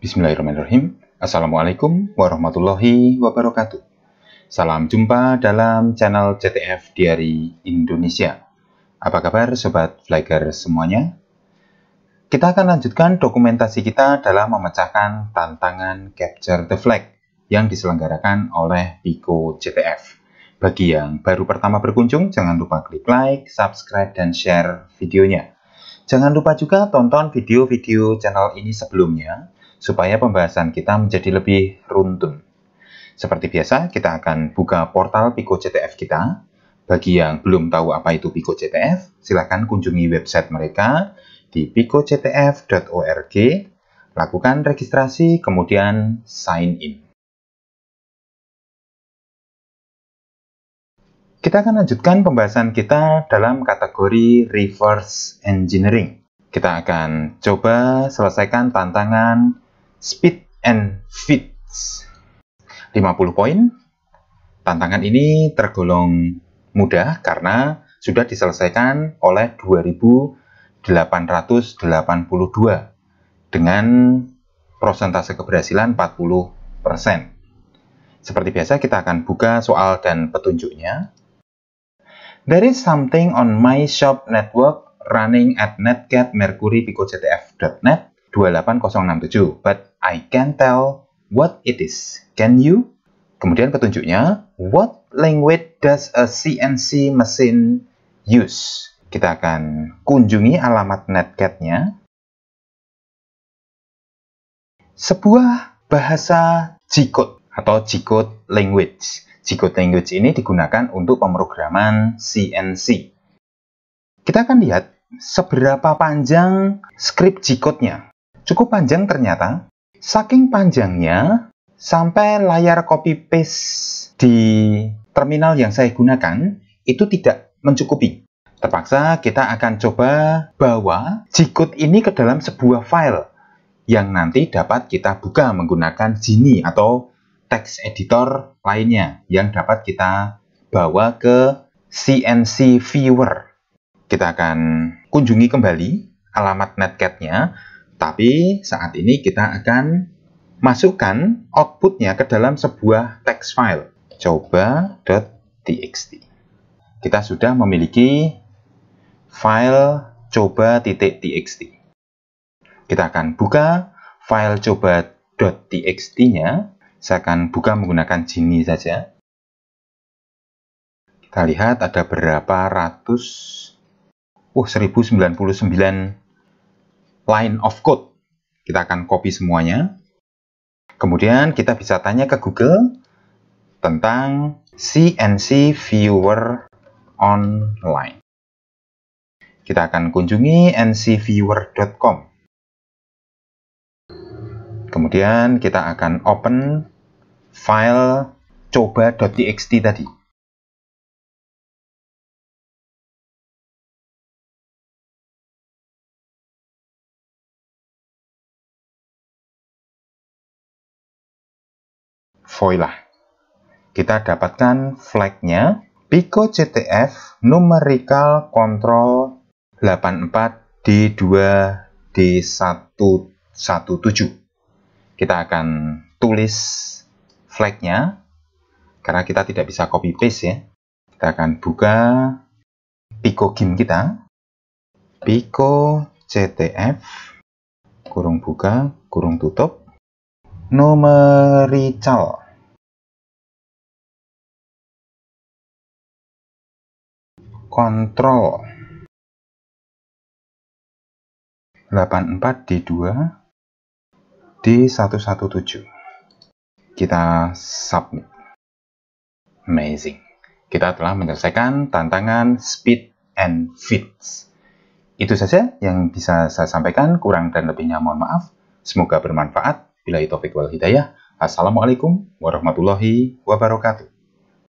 Bismillahirrahmanirrahim. Assalamualaikum warahmatullahi wabarakatuh. Salam jumpa dalam channel CTF Diary Indonesia. Apa kabar Sobat Flagger semuanya? Kita akan lanjutkan dokumentasi kita dalam memecahkan tantangan Capture the Flag yang diselenggarakan oleh Pico CTF. Bagi yang baru pertama berkunjung, jangan lupa klik like, subscribe, dan share videonya. Jangan lupa juga tonton video-video channel ini sebelumnya supaya pembahasan kita menjadi lebih runtun. Seperti biasa, kita akan buka portal Pico CTF kita. Bagi yang belum tahu apa itu Pico CTF, silakan kunjungi website mereka di picoctf.org, lakukan registrasi, kemudian sign in. Kita akan lanjutkan pembahasan kita dalam kategori reverse engineering. Kita akan coba selesaikan tantangan Speed and Fits. 50 poin. Tantangan ini tergolong mudah karena sudah diselesaikan oleh 2882 dengan prosentase keberhasilan 40%. Seperti biasa kita akan buka soal dan petunjuknya. There is something on my shop network running at netcat mercury 28067, but I can tell what it is. Can you? Kemudian petunjuknya, what language does a CNC machine use? Kita akan kunjungi alamat netcat-nya. Sebuah bahasa G-code atau G-code language. G-code language ini digunakan untuk pemrograman CNC. Kita akan lihat seberapa panjang script G-code-nya. Cukup panjang ternyata. Saking panjangnya, sampai layar copy paste di terminal yang saya gunakan itu tidak mencukupi. Terpaksa kita akan coba bawa jikut ini ke dalam sebuah file yang nanti dapat kita buka menggunakan Gini atau text editor lainnya yang dapat kita bawa ke CNC Viewer. Kita akan kunjungi kembali alamat netcat tapi saat ini kita akan masukkan outputnya ke dalam sebuah text file. Coba.txt Kita sudah memiliki file coba.txt. Kita akan buka file coba.txt-nya. Saya akan buka menggunakan Gini saja. Kita lihat ada berapa ratus, uh 1099 line of code. Kita akan copy semuanya. Kemudian kita bisa tanya ke Google tentang CNC Viewer Online. Kita akan kunjungi ncviewer.com. Kemudian kita akan open file coba.txt tadi. voila. Kita dapatkan flagnya Pico CTF numerical control 84D2D117. Kita akan tulis flagnya karena kita tidak bisa copy paste ya. Kita akan buka Pico game kita. Pico CTF kurung buka kurung tutup numerical kontrol 84 D2 D117 kita submit amazing kita telah menyelesaikan tantangan speed and fits itu saja yang bisa saya sampaikan kurang dan lebihnya mohon maaf semoga bermanfaat bila itu wal hidayah assalamualaikum warahmatullahi wabarakatuh